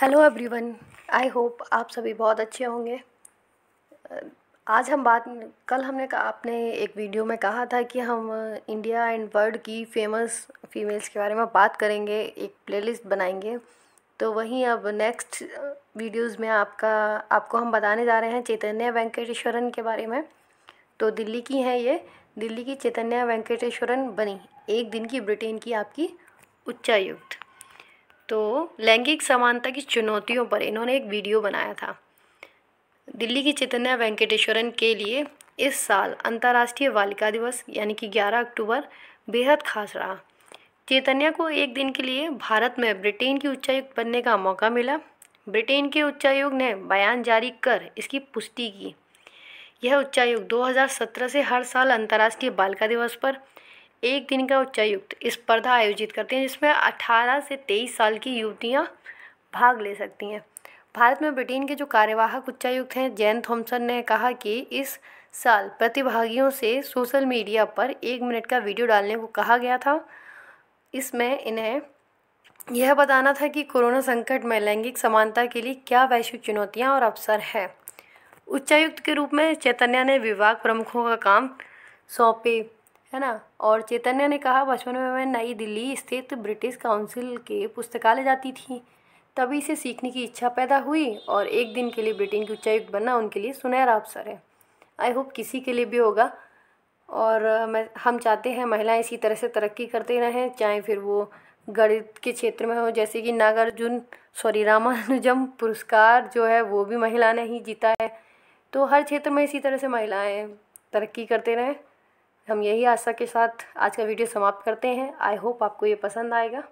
hello everyone I hope आप सभी बहुत अच्छे होंगे आज हम बात कल हमने आपने एक वीडियो में कहा था कि हम इंडिया एंड वर्ल्ड की फ़ेमस फीमेल्स के बारे में बात करेंगे एक प्लेलिस्ट बनाएंगे तो वहीं अब नेक्स्ट वीडियोस में आपका आपको हम बताने जा रहे हैं चैतन्य वेंकटेश्वरन के बारे में तो दिल्ली की हैं ये दिल्ली की चैतन्य वेंकटेश्वरन बनी एक दिन की ब्रिटेन की आपकी उच्चायुक्त तो लैंगिक समानता की चुनौतियों पर इन्होंने एक वीडियो बनाया था दिल्ली की चैतन्य वेंकटेश्वरन के लिए इस साल अंतर्राष्ट्रीय बालिका दिवस यानी कि 11 अक्टूबर बेहद खास रहा चैतन्य को एक दिन के लिए भारत में ब्रिटेन की उच्चायुक्त बनने का मौका मिला ब्रिटेन के उच्चायोग ने बयान जारी कर इसकी पुष्टि की यह उच्चायोग 2017 से हर साल अंतर्राष्ट्रीय बालिका दिवस पर एक दिन का उच्चायुक्त स्पर्धा आयोजित करते हैं जिसमें 18 से 23 साल की युवतियां भाग ले सकती हैं भारत में ब्रिटेन के जो कार्यवाहक उच्चायुक्त हैं जैन थॉम्सन ने कहा कि इस साल प्रतिभागियों से सोशल मीडिया पर एक मिनट का वीडियो डालने को कहा गया था इसमें इन्हें यह बताना था कि कोरोना संकट में लैंगिक समानता के लिए क्या वैश्विक चुनौतियाँ और अवसर हैं उच्चायुक्त के रूप में चैतन्य ने विभाग प्रमुखों का काम सौंपे है ना और चैतन्य ने कहा बचपन में मैं नई दिल्ली स्थित ब्रिटिश काउंसिल के पुस्तकालय जाती थी तभी से सीखने की इच्छा पैदा हुई और एक दिन के लिए ब्रिटेन की उच्चायुक्त बनना उनके लिए सुनहरा अवसर है आई होप किसी के लिए भी होगा और मैं हम चाहते हैं महिलाएं इसी तरह से तरक्की करते रहें चाहे फिर वो गणित के क्षेत्र में हो जैसे कि नागार्जुन सॉरी रामानुजम पुरस्कार जो है वो भी महिला ने ही जीता है तो हर क्षेत्र में इसी तरह से महिलाएं तरक्की करते रहें हम यही आशा के साथ आज का वीडियो समाप्त करते हैं आई होप आपको ये पसंद आएगा